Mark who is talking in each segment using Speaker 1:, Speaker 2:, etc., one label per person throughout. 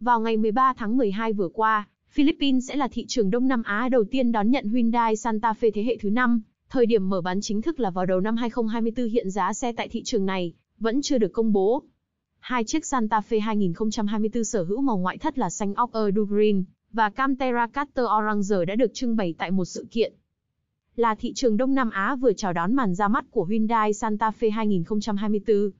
Speaker 1: Vào ngày 13 tháng 12 vừa qua, Philippines sẽ là thị trường Đông Nam Á đầu tiên đón nhận Hyundai Santa Fe thế hệ thứ 5. Thời điểm mở bán chính thức là vào đầu năm 2024 hiện giá xe tại thị trường này vẫn chưa được công bố. Hai chiếc Santa Fe 2024 sở hữu màu ngoại thất là xanh óc Eau Green và Camtera Cutter Orange đã được trưng bày tại một sự kiện. Là thị trường Đông Nam Á vừa chào đón màn ra mắt của Hyundai Santa Fe 2024.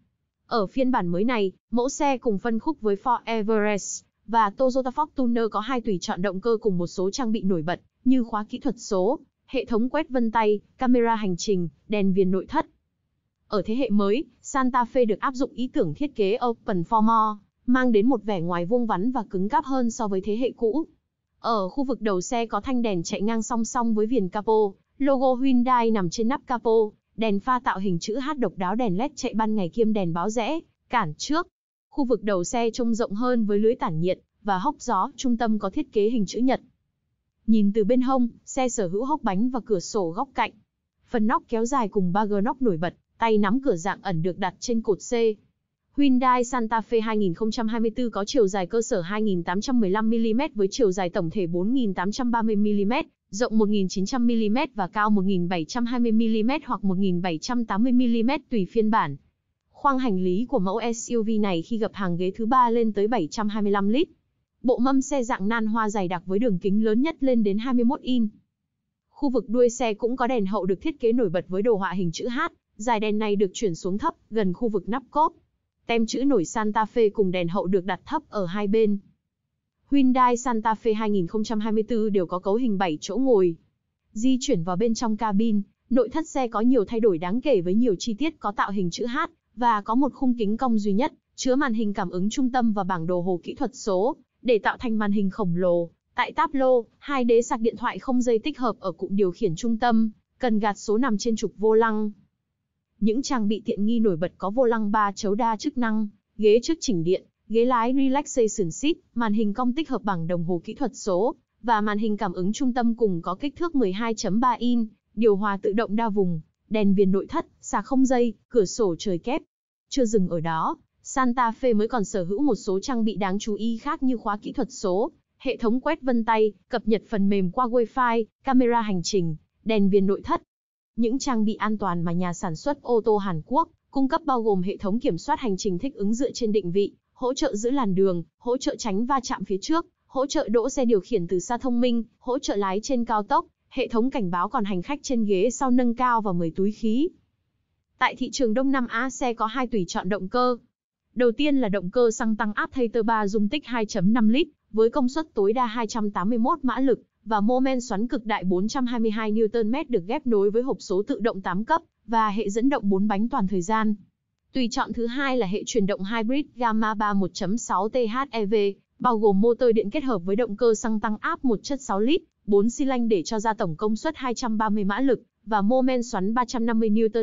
Speaker 1: Ở phiên bản mới này, mẫu xe cùng phân khúc với Ford Everest, và Toyota Fortuner có hai tùy chọn động cơ cùng một số trang bị nổi bật, như khóa kỹ thuật số, hệ thống quét vân tay, camera hành trình, đèn viền nội thất. Ở thế hệ mới, Santa Fe được áp dụng ý tưởng thiết kế Open Former, mang đến một vẻ ngoài vuông vắn và cứng cáp hơn so với thế hệ cũ. Ở khu vực đầu xe có thanh đèn chạy ngang song song với viền capo, logo Hyundai nằm trên nắp capo, đèn pha tạo hình chữ H độc đáo đèn led chạy ban ngày kiêm đèn báo rẽ, cản trước, Khu vực đầu xe trông rộng hơn với lưới tản nhiệt và hốc gió, trung tâm có thiết kế hình chữ nhật. Nhìn từ bên hông, xe sở hữu hốc bánh và cửa sổ góc cạnh. Phần nóc kéo dài cùng ba gờ nóc nổi bật, tay nắm cửa dạng ẩn được đặt trên cột C. Hyundai Santa Fe 2024 có chiều dài cơ sở 2.815mm với chiều dài tổng thể 4.830mm, rộng 1.900mm và cao 1.720mm hoặc 1.780mm tùy phiên bản. Khoang hành lý của mẫu SUV này khi gập hàng ghế thứ ba lên tới 725 lít. Bộ mâm xe dạng nan hoa dày đặc với đường kính lớn nhất lên đến 21 in. Khu vực đuôi xe cũng có đèn hậu được thiết kế nổi bật với đồ họa hình chữ H, dài đèn này được chuyển xuống thấp, gần khu vực nắp cốp. Tem chữ nổi Santa Fe cùng đèn hậu được đặt thấp ở hai bên. Hyundai Santa Fe 2024 đều có cấu hình 7 chỗ ngồi. Di chuyển vào bên trong cabin, nội thất xe có nhiều thay đổi đáng kể với nhiều chi tiết có tạo hình chữ H, và có một khung kính cong duy nhất, chứa màn hình cảm ứng trung tâm và bảng đồ hồ kỹ thuật số, để tạo thành màn hình khổng lồ. Tại Tableau, hai đế sạc điện thoại không dây tích hợp ở cụm điều khiển trung tâm, cần gạt số nằm trên trục vô lăng. Những trang bị tiện nghi nổi bật có vô lăng 3 chấu đa chức năng, ghế trước chỉnh điện, ghế lái relaxation seat, màn hình cong tích hợp bảng đồng hồ kỹ thuật số và màn hình cảm ứng trung tâm cùng có kích thước 12.3 in, điều hòa tự động đa vùng, đèn viền nội thất, sạc không dây, cửa sổ trời kép, chưa dừng ở đó, Santa Fe mới còn sở hữu một số trang bị đáng chú ý khác như khóa kỹ thuật số, hệ thống quét vân tay, cập nhật phần mềm qua Wi-Fi, camera hành trình, đèn viền nội thất. Những trang bị an toàn mà nhà sản xuất ô tô Hàn Quốc cung cấp bao gồm hệ thống kiểm soát hành trình thích ứng dựa trên định vị, hỗ trợ giữ làn đường, hỗ trợ tránh va chạm phía trước, hỗ trợ đỗ xe điều khiển từ xa thông minh, hỗ trợ lái trên cao tốc, hệ thống cảnh báo còn hành khách trên ghế sau nâng cao và 10 túi khí, Tại thị trường Đông Nam Á xe có hai tùy chọn động cơ. Đầu tiên là động cơ xăng tăng áp Theta 3 dung tích 2.5 lít với công suất tối đa 281 mã lực và mô men xoắn cực đại 422 Nm được ghép nối với hộp số tự động 8 cấp và hệ dẫn động 4 bánh toàn thời gian. Tùy chọn thứ hai là hệ chuyển động hybrid Gamma 3 1.6 THEV, bao gồm motor điện kết hợp với động cơ xăng tăng áp 1 chất 6 lít, 4 xi lanh để cho ra tổng công suất 230 mã lực và mô men xoắn 350 Nm.